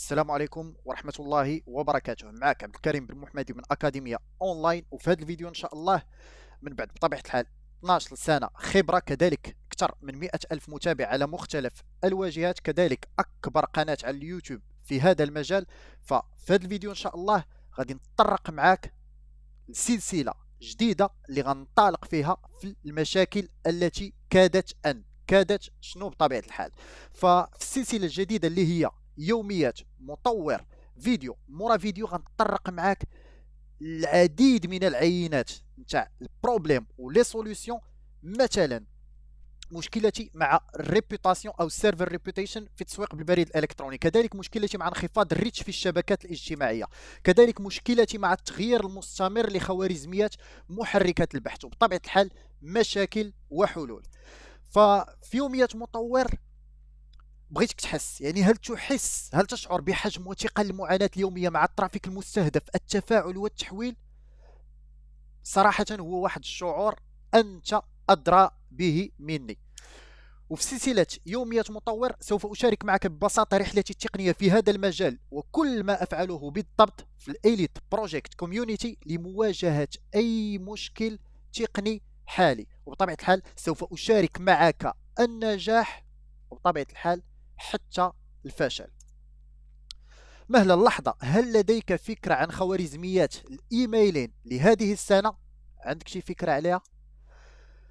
السلام عليكم ورحمة الله وبركاته معك عبد الكريم بن محمدي من أكاديمية أونلاين وفي هذا الفيديو إن شاء الله من بعد بطبيعة الحال 12 سنة خبرة كذلك أكثر من 100 ألف متابع على مختلف الواجهات كذلك أكبر قناة على اليوتيوب في هذا المجال ففي هذا الفيديو إن شاء الله غادي نطرق معك لسلسلة جديدة اللي غنطالق فيها في المشاكل التي كادت أن كادت شنو بطبيعة الحال ففي السلسلة الجديدة اللي هي يوميات مطور فيديو مورا فيديو غنطرق معاك العديد من العينات نتاع البروبليم ولي سوليوشن مثلا مشكلتي مع الريبوتاسيون او السيرفر ريبوتيشن في التسويق بالبريد الالكتروني كذلك مشكلتي مع انخفاض الريتش في الشبكات الاجتماعيه كذلك مشكلتي مع التغيير المستمر لخوارزميات محركات البحث وبطبيعه الحال مشاكل وحلول ففي يوميات مطور بغيتك تحس يعني هل تحس هل تشعر بحجم وثقل المعاناة اليومية مع الترافيك المستهدف التفاعل والتحويل صراحة هو واحد الشعور أنت أدرى به مني وفي سلسلة يومية مطور سوف أشارك معك ببساطة رحلتي التقنية في هذا المجال وكل ما أفعله بالضبط في الإيليت بروجيكت كوميونيتي لمواجهة أي مشكل تقني حالي وبطبيعة الحال سوف أشارك معك النجاح وبطبيعة الحال حتى الفشل مهلا اللحظة هل لديك فكرة عن خوارزميات الإيميلين لهذه السنة؟ عندك شي فكرة عليها؟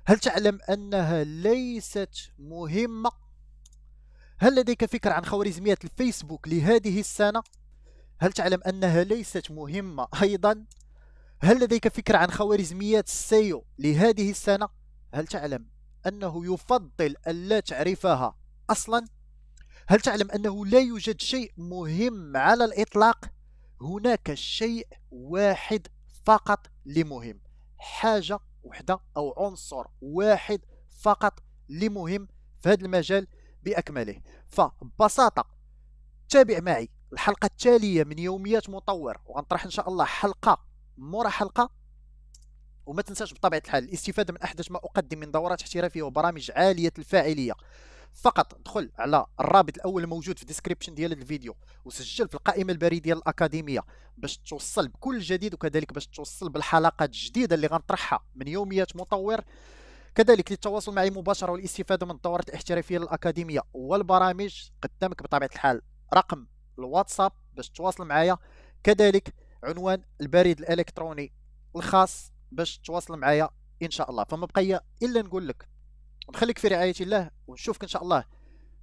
هل تعلم أنها ليست مهمة؟ هل لديك فكرة عن خوارزميات الفيسبوك لهذه السنة؟ هل تعلم أنها ليست مهمة أيضا؟ هل لديك فكرة عن خوارزميات السيو لهذه السنة؟ هل تعلم أنه يفضل ألا تعرفها أصلا؟ هل تعلم أنه لا يوجد شيء مهم على الإطلاق؟ هناك شيء واحد فقط لمهم حاجة وحدة أو عنصر واحد فقط لمهم في هذا المجال بأكمله فببساطة تابع معي الحلقة التالية من يوميات مطور وغنطرح إن شاء الله حلقة مورا حلقة وما تنساش بطبيعة الحال الاستفادة من أحدث ما أقدم من دورات احترافية وبرامج عالية الفاعلية فقط دخل على الرابط الاول الموجود في الديسكريبشن ديال الفيديو وسجل في القائمه البريديه الاكاديميه باش توصل بكل جديد وكذلك باش توصل بالحلقات الجديده اللي غنطرحها من يوميات مطور كذلك للتواصل معي مباشره والاستفاده من الدورات الاحترافيه للاكاديميه والبرامج قدامك بطبيعه الحال رقم الواتساب باش تواصل معايا كذلك عنوان البريد الالكتروني الخاص باش تواصل معايا ان شاء الله فما بقي الا نقول لك نخليك في رعايه الله ونشوفك ان شاء الله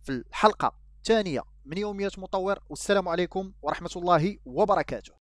في الحلقه الثانيه من يوميات مطور والسلام عليكم ورحمه الله وبركاته